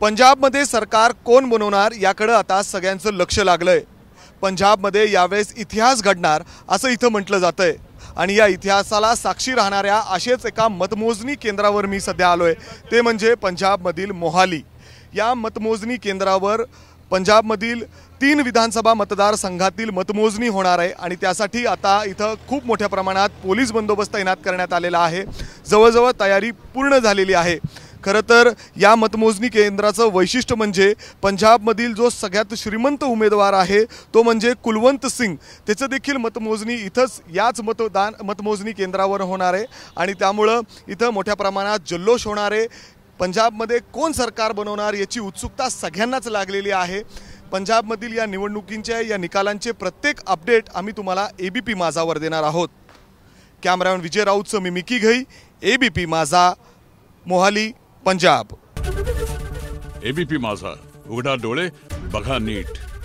पंजाबमध्ये सरकार कोण बनवणार याकडं आता सगळ्यांचं लक्ष लागलं आहे पंजाबमध्ये यावेळेस इतिहास घडणार असं इथं म्हटलं जातं आहे आणि या इतिहासाला साक्षी राहणाऱ्या असेच एका मतमोजणी केंद्रावर मी सध्या आलो आहे ते म्हणजे पंजाबमधील मोहाली या मतमोजणी केंद्रावर पंजाबमधील तीन विधानसभा मतदारसंघातील मतमोजणी होणार आहे आणि त्यासाठी आता इथं खूप मोठ्या प्रमाणात पोलीस बंदोबस्त तैनात करण्यात आलेला आहे जवळजवळ तयारी पूर्ण झालेली आहे खरं तर या मतमोजणी केंद्राचं वैशिष्ट्य म्हणजे पंजाबमधील जो सगळ्यात श्रीमंत उमेदवार आहे तो म्हणजे कुलवंत सिंग त्याचं देखील मतमोजणी इथंच याच मतदान मतमोजणी केंद्रावर होणार आहे आणि त्यामुळं इथं मोठ्या प्रमाणात जल्लोष होणार आहे पंजाबमध्ये कोण सरकार बनवणार याची उत्सुकता सगळ्यांनाच लागलेली आहे पंजाबमधील या निवडणुकींच्या या निकालांचे प्रत्येक अपडेट आम्ही तुम्हाला ए बी पी माझावर देणार आहोत कॅमेरामॅन विजय राऊतचं मी Mickey Ghai A B P माझा मोहाली पंजाब एबीपी माझा उघडा डोळे बघा नीट